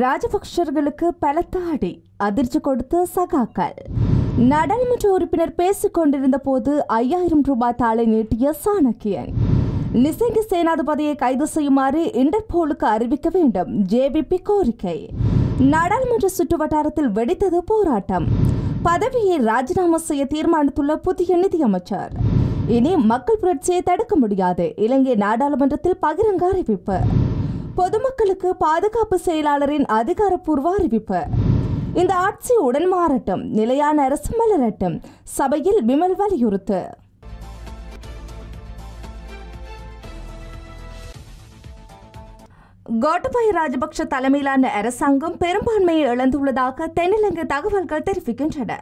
ராஜபக்ஷர்களுக்கு பலத்த அடி அதிர்ச்சி கொடுத்த சகாக்கள் நாடாளுமன்ற உறுப்பினர் பேசிக் கொண்டிருந்த போது ஐயாயிரம் ரூபாய் தாளை நீட்டிய சாணக்கியன் நிசங்க சேனாதிபதியை கைது செய்யுமாறு இன்டர்போலுக்கு அறிவிக்க வேண்டும் ஜேபிபி கோரிக்கை நாடாளுமன்ற சுற்று வட்டாரத்தில் வெடித்தது போராட்டம் பதவியை ராஜினாமா செய்ய தீர்மானித்துள்ள புதிய நிதியமைச்சர் இனி மக்கள் புரட்சியை தடுக்க முடியாது இலங்கை நாடாளுமன்றத்தில் பகிரங்க அறிவிப்பு பொதுமக்களுக்கு பாதுகாப்பு செயலாளரின் அதிகாரப்பூர்வ அறிவிப்பு இந்த ஆட்சி உடன் மாறட்டும் நிலையான அரசு மலரட்டும் சபையில் விமல் வலியுறுத்து கோட்டபாய ராஜபக்ஷ தலைமையிலான அரசாங்கம் பெரும்பான்மையை இழந்துள்ளதாக தென்னிலங்கை தகவல்கள் தெரிவிக்கின்றன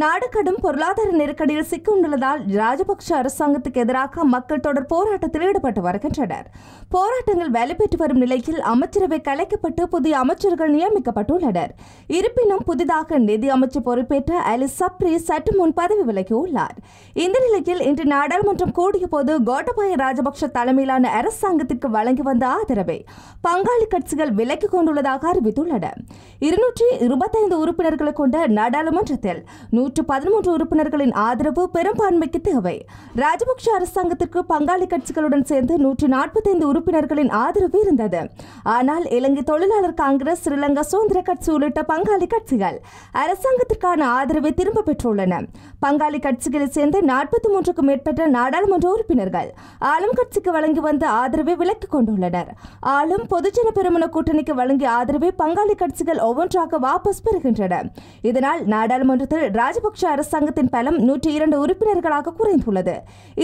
நாடு கடும் பொருளாதார நெருக்கடியில் சிக்கியுள்ளதால் ராஜபக்ஷ அரசாங்கத்துக்கு எதிராக மக்கள் தொடர் போராட்டத்தில் ஈடுபட்டு வருகின்றனர் போராட்டங்கள் வலுப்பெற்று வரும் நிலையில் அமைச்சரவை கலைக்கப்பட்டு புதிய அமைச்சர்கள் நியமிக்கப்பட்டுள்ளனர் இருப்பினும் புதிதாக நிதி அமைச்சர் பொறுப்பேற்ற அலி சப்ரி சற்று முன் பதவி விலகியுள்ளார் இந்த நிலையில் இன்று நாடாளுமன்றம் கூடிய போது கோட்டபாய ராஜபக்ஷ தலைமையிலான அரசாங்கத்திற்கு வழங்கி வந்த ஆதரவை பங்காளி கட்சிகள் விலக்கிக் கொண்டுள்ளதாக அறிவித்துள்ளன இருநூற்றி இருபத்தைந்து உறுப்பினர்களை கொண்ட நாடாளுமன்றத்தில் நூற்று பதிமூன்று உறுப்பினர்களின் ஆதரவு பெரும்பான்மைக்கு தேவை ராஜபக்ஷ அரசாங்கத்திற்கு பங்காளி கட்சிகளுடன் சேர்ந்து நூற்று நாற்பத்தைந்து உறுப்பினர்களின் ஆதரவு இருந்தது ஆனால் இலங்கை தொழிலாளர் காங்கிரஸ் ஸ்ரீலங்கா சுதந்திர கட்சி உள்ளிட்ட பங்காளி கட்சிகள் அரசாங்கத்திற்கான ஆதரவை திரும்ப பெற்றுள்ளன பங்காளி கட்சிகளை சேர்ந்து நாற்பத்தி மூன்றுக்கும் மேற்பட்ட நாடாளுமன்ற உறுப்பினர்கள் ஆளும் கட்சிக்கு வழங்கி வந்த ஆதரவை விலக்கிக் கொண்டுள்ளனர் ஆளும் பொதுஜன பெருமன கூட்டணிக்கு வழங்கிய ஆதரவை பங்காளி கட்சிகள் ஒவ்வொன்றாக வாபஸ் பெறுகின்றன இதனால் நாடாளுமன்றத்தில் ராஜபக்ஷ அரசாங்கத்தின் பலம் நூற்றி இரண்டு உறுப்பினர்களாக குறைந்துள்ளது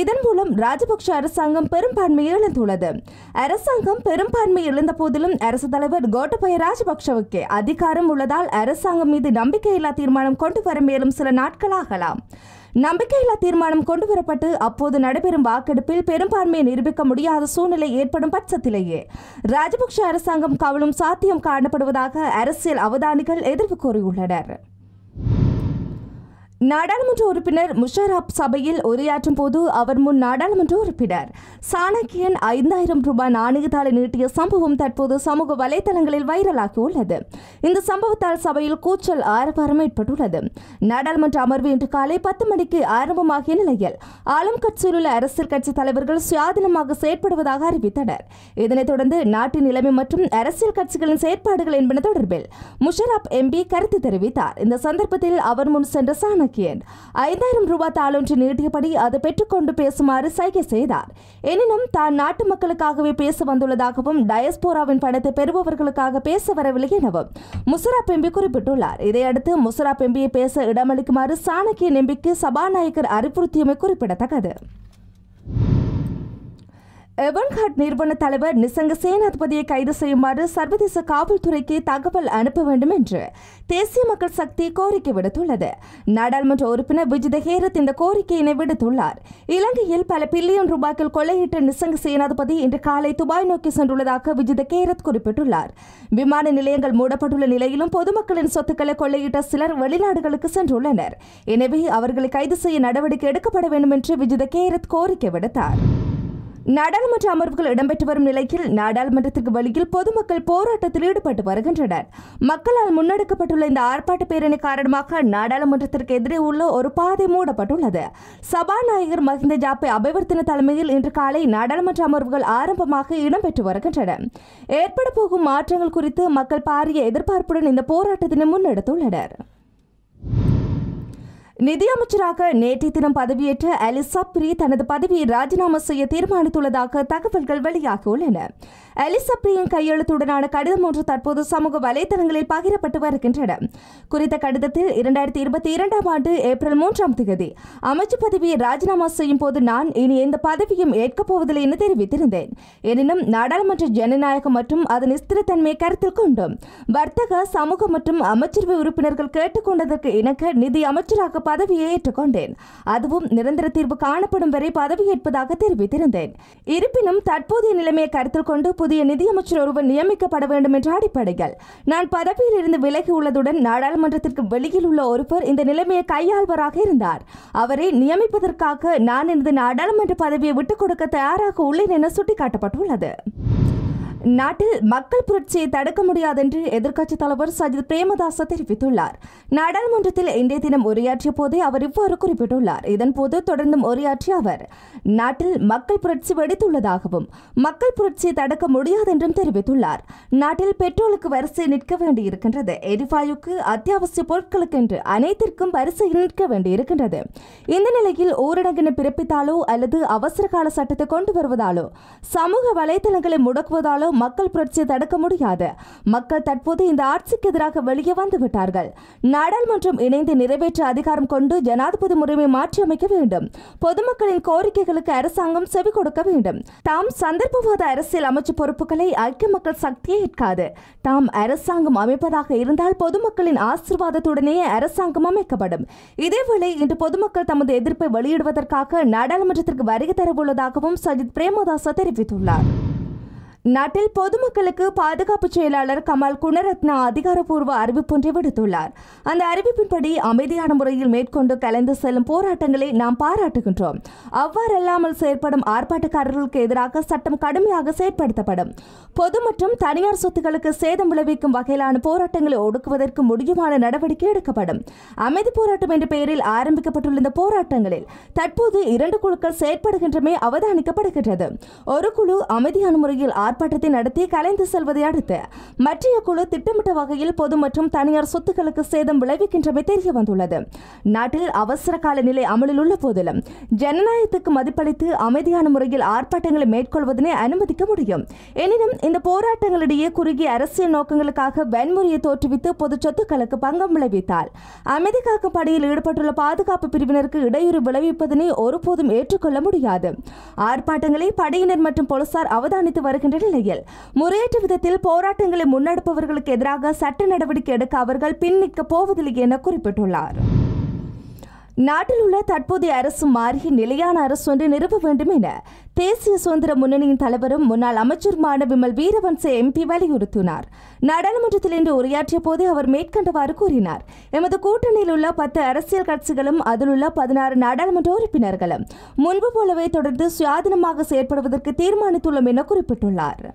இதன் மூலம் ராஜபக்ஷ அரசாங்கம் பெரும்பான்மை இழந்துள்ளது அரசாங்கம் பெரும்பான்மை இழந்த போதிலும் அரசு தலைவர் கோட்டபய ராஜபக்ஷவுக்கு அதிகாரம் உள்ளதால் அரசாங்கம் மீது நம்பிக்கையில்லா தீர்மானம் கொண்டு வர மேலும் சில நாட்களாகலாம் நம்பிக்கையில்லா தீர்மானம் கொண்டுவரப்பட்டு அப்போது நடைபெறும் வாக்கெடுப்பில் பெரும்பான்மையை நிரூபிக்க முடியாத சூழ்நிலை ஏற்படும் பட்சத்திலேயே ராஜபக்ஷ அரசாங்கம் கவலும் சாத்தியம் காணப்படுவதாக அரசியல் அவதானிகள் எதிர்ப்பு கூறியுள்ளனர் நாடாளுமன்ற உறுப்பினர் முஷாரப் சபையில் உரையாற்றும் போது அவர் முன் நாடாளுமன்ற உறுப்பினர் சாணக்கியன் ஐந்தாயிரம் ரூபாய் நாணயத்தாளை நீட்டிய சம்பவம் தற்போது சமூக வலைதளங்களில் வைரலாகியுள்ளது இந்த சம்பவத்தால் சபையில் கூச்சல் ஆரவாரம் ஏற்பட்டுள்ளது நாடாளுமன்ற அமர்வு இன்று காலை பத்து மணிக்கு ஆரம்பமாகிய நிலையில் ஆளும் கட்சியில் உள்ள அரசியல் கட்சி தலைவர்கள் சுயாதீனமாக செயற்படுவதாக அறிவித்தனர் இதனைத் தொடர்ந்து நாட்டின் நிலைமை மற்றும் அரசியல் கட்சிகளின் செயற்பாடுகள் என்பன தொடர்பில் முஷாரப் எம்பி கருத்து தெரிவித்தார் இந்த சந்தர்ப்பத்தில் அவர் முன் சென்ற சாண சாணக்கியன் ஐந்தாயிரம் ரூபாய் தாளொன்று நீட்டியபடி அதை பெற்றுக்கொண்டு பேசுமாறு சைகை செய்தார் எனினும் தான் நாட்டு மக்களுக்காகவே பேச வந்துள்ளதாகவும் டயஸ்போராவின் பணத்தை பெறுபவர்களுக்காக பேச வரவில்லை எனவும் முசரா பெம்பி குறிப்பிட்டுள்ளார் இதையடுத்து முசரா பெம்பியை பேச இடமளிக்குமாறு சாணக்கியன் எம்பிக்கு சபாநாயகர் அறிவுறுத்தியமை குறிப்பிடத்தக்கது எவன்ஹட் நிறுவன தலைவர் நிசங்க சேனாதிபதியை கைது செய்யுமாறு சர்வதேச காவல்துறைக்கு தகவல் அனுப்ப வேண்டும் என்று தேசிய மக்கள் சக்தி கோரிக்கை விடுத்துள்ளது நாடாளுமன்ற உறுப்பினர் விஜித ஹேரத் இந்த கோரிக்கையினை விடுத்துள்ளார் இலங்கையில் பல பில்லியன் ரூபாய்கள் கொள்ளையிட்ட நிசங்க சேனாதிபதி இன்று காலை துபாய் நோக்கி சென்றுள்ளதாக விஜித கேரத் குறிப்பிட்டுள்ளார் விமான நிலையங்கள் மூடப்பட்டுள்ள நிலையிலும் பொதுமக்களின் சொத்துக்களை கொள்ளையிட்ட சிலர் வெளிநாடுகளுக்கு சென்றுள்ளனர் எனவே அவர்களை கைது செய்ய நடவடிக்கை எடுக்கப்பட வேண்டும் என்று விஜித கேரத் கோரிக்கை விடுத்தார் நாடாளுமன்ற அமர்வுகள் இடம்பெற்று வரும் நிலையில் நாடாளுமன்றத்திற்கு வழியில் பொதுமக்கள் போராட்டத்தில் ஈடுபட்டு வருகின்றனர் மக்களால் முன்னெடுக்கப்பட்டுள்ள இந்த ஆர்ப்பாட்ட பேரணி காரணமாக நாடாளுமன்றத்திற்கு எதிரே உள்ள ஒரு பாதை மூடப்பட்டுள்ளது சபாநாயகர் மஹிந்த ஜாப்பே அபிவர்த்தன தலைமையில் இன்று காலை நாடாளுமன்ற அமர்வுகள் ஆரம்பமாக இடம்பெற்று வருகின்றன ஏற்பட போகும் மாற்றங்கள் குறித்து மக்கள் பாரிய எதிர்பார்ப்புடன் இந்த போராட்டத்தினை முன்னெடுத்துள்ளனர் நிதியமைச்சராக நேற்றைய தினம் பதவியேற்ற அலிசா பிரி தனது பதவியை ராஜினாமா செய்ய தீர்மானித்துள்ளதாக தகவல்கள் வெளியாகியுள்ளன அலிசா பிரியின் கையெழுத்துடனான கடிதம் ஒன்று தற்போது சமூக வலைதளங்களில் பகிரப்பட்டு வருகின்றன குறித்த கடிதத்தில் இரண்டாயிரத்தி இருபத்தி இரண்டாம் ஆண்டு ஏப்ரல் மூன்றாம் தேதி அமைச்சு பதவியை ராஜினாமா செய்யும் போது நான் இனி எந்த பதவியும் ஏற்கப் போவதில்லை என தெரிவித்திருந்தேன் எனினும் நாடாளுமன்ற ஜனநாயகம் மற்றும் அதன் ஸ்திரத்தன்மையை கருத்தில் கொண்டும் வர்த்தக சமூக மற்றும் அமைச்சரவை உறுப்பினர்கள் கேட்டுக்கொண்டதற்கு இணங்க நிதி அமைச்சராக பதவியை ஏற்றுக்கொண்டேன் அதுவும் நிரந்தர தீர்வு காணப்படும் வரை பதவியேற்பதாக தெரிவித்திருந்தேன் இருப்பினும் தற்போதைய நிலைமையை கருத்தில் கொண்டு புதிய நிதியமைச்சர் ஒருவர் நியமிக்கப்பட வேண்டும் என்ற அடிப்படைகள் நான் பதவியில் இருந்து விலகி உள்ளதுடன் நாடாளுமன்றத்திற்கு வெளியில் உள்ள ஒருவர் இந்த நிலைமையை கையாள்வராக இருந்தார் அவரை நியமிப்பதற்காக நான் எனது நாடாளுமன்ற பதவியை விட்டுக் கொடுக்க தயாராக உள்ளேன் என சுட்டிக்காட்டப்பட்டுள்ளது நாட்டில் மக்கள் புரட்சியை தடுக்க முடியாதென்று எதிர்க்கட்சித் தலைவர் சஜித் பிரேமதாச தெரிவித்துள்ளார் நாடாளுமன்றத்தில் இன்றைய தினம் உரையாற்றிய போதே அவர் இவ்வாறு குறிப்பிட்டுள்ளார் இதன்போது தொடர்ந்தும் உரையாற்றிய அவர் நாட்டில் மக்கள் புரட்சி வெடித்துள்ளதாகவும் மக்கள் புரட்சியை தடுக்க முடியாதென்றும் தெரிவித்துள்ளார் நாட்டில் பெட்ரோலுக்கு வரிசை நிற்க வேண்டியிருக்கின்றது எரிவாயுக்கு அத்தியாவசிய பொருட்களுக்கு என்று அனைத்திற்கும் வரிசை நிற்க வேண்டியிருக்கின்றது இந்த நிலையில் ஊரடங்கினை பிறப்பித்தாலோ அல்லது அவசரகால சட்டத்தை கொண்டு வருவதாலோ சமூக வலைதளங்களை முடக்குவதாலோ மக்கள் புரட்சியை தடுக்க முடியாது மக்கள் தற்போது இந்த ஆட்சிக்கு எதிராக வெளியே வந்து விட்டார்கள் நாடாளுமன்றம் இணைந்து நிறைவேற்ற அதிகாரம் கொண்டு ஜனாதிபதி முறைமை அமைக்க வேண்டும் பொதுமக்களின் கோரிக்கைகளுக்கு அரசாங்கம் செவி கொடுக்க வேண்டும் தாம் சந்தர்ப்பவாத அரசியல் அமைச்சு பொறுப்புகளை ஐக்கிய மக்கள் சக்தியை ஏற்காது தாம் அரசாங்கம் அமைப்பதாக இருந்தால் பொதுமக்களின் ஆசீர்வாதத்துடனேயே அரசாங்கம் அமைக்கப்படும் இதேவேளை இன்று பொதுமக்கள் தமது எதிர்ப்பை வெளியிடுவதற்காக நாடாளுமன்றத்திற்கு வருகை தரவுள்ளதாகவும் சஜித் பிரேமதாச தெரிவித்துள்ளார் நாட்டில் பொதுமக்களுக்கு பாதுகாப்பு செயலாளர் கமல் குணரத்னா அதிகாரப்பூர்வ அறிவிப்பு ஒன்றை விடுத்துள்ளார் அந்த அறிவிப்பின்படி அமைதியான முறையில் மேற்கொண்டு கலந்து செல்லும் போராட்டங்களை நாம் பாராட்டுகின்றோம் அவ்வாறல்லாமல் செயற்படும் ஆர்ப்பாட்டக்காரர்களுக்கு எதிராக சட்டம் கடுமையாக செயற்படுத்தப்படும் பொது மற்றும் தனியார் சொத்துக்களுக்கு சேதம் விளைவிக்கும் வகையிலான போராட்டங்களை ஒடுக்குவதற்கு முடியுமான நடவடிக்கை எடுக்கப்படும் அமைதி போராட்டம் என்ற பெயரில் ஆரம்பிக்கப்பட்டுள்ள இந்த போராட்டங்களில் தற்போது இரண்டு குழுக்கள் செயற்படுகின்றமே அவதானிக்கப்படுகின்றது ஒரு குழு அமைதியான முறையில் ஆர் ஆர்ப்பாட்டத்தை நடத்தி கலைந்து செல்வதை அடுத்து மற்றிய குழு திட்டமிட்ட வகையில் பொது மற்றும் தனியார் சொத்துக்களுக்கு சேதம் விளைவிக்கின்றமை தெரிய வந்துள்ளது நாட்டில் அவசர கால நிலை அமலில் உள்ள போதிலும் ஜனநாயகத்துக்கு மதிப்பளித்து அமைதியான முறையில் ஆர்ப்பாட்டங்களை மேற்கொள்வதனை அனுமதிக்க முடியும் எனினும் இந்த போராட்டங்களிடையே குறுகிய அரசியல் நோக்கங்களுக்காக வன்முறையை தோற்றுவித்து பொது சொத்துக்களுக்கு பங்கம் விளைவித்தால் அமைதி காக்கும் பணியில் ஈடுபட்டுள்ள பாதுகாப்பு பிரிவினருக்கு இடையூறு விளைவிப்பதனை ஒருபோதும் ஏற்றுக்கொள்ள முடியாது ஆர்ப்பாட்டங்களை படையினர் மற்றும் போலீசார் அவதானித்து வருகின்ற நிலையில் முறையற்ற விதத்தில் போராட்டங்களை முன்னெடுப்பவர்களுக்கு எதிராக சட்ட நடவடிக்கை எடுக்க அவர்கள் பின் போவதில்லை என குறிப்பிட்டுள்ளார் நாட்டில் உள்ள தற்போதைய அரசு மாறி நிலையான அரசு ஒன்று நிறுவ வேண்டும் என தேசிய சுதந்திர முன்னணியின் தலைவரும் முன்னாள் அமைச்சருமான விமல் வீரவன்ச எம்பி வலியுறுத்தினார் நாடாளுமன்றத்தில் இன்று உரையாற்றிய போது அவர் மேற்கண்டவாறு கூறினார் எமது கூட்டணியில் உள்ள பத்து அரசியல் கட்சிகளும் அதில் உள்ள பதினாறு நாடாளுமன்ற உறுப்பினர்களும் முன்பு போலவே தொடர்ந்து சுயாதீனமாக செயற்படுவதற்கு தீர்மானித்துள்ளோம் என குறிப்பிட்டுள்ளார்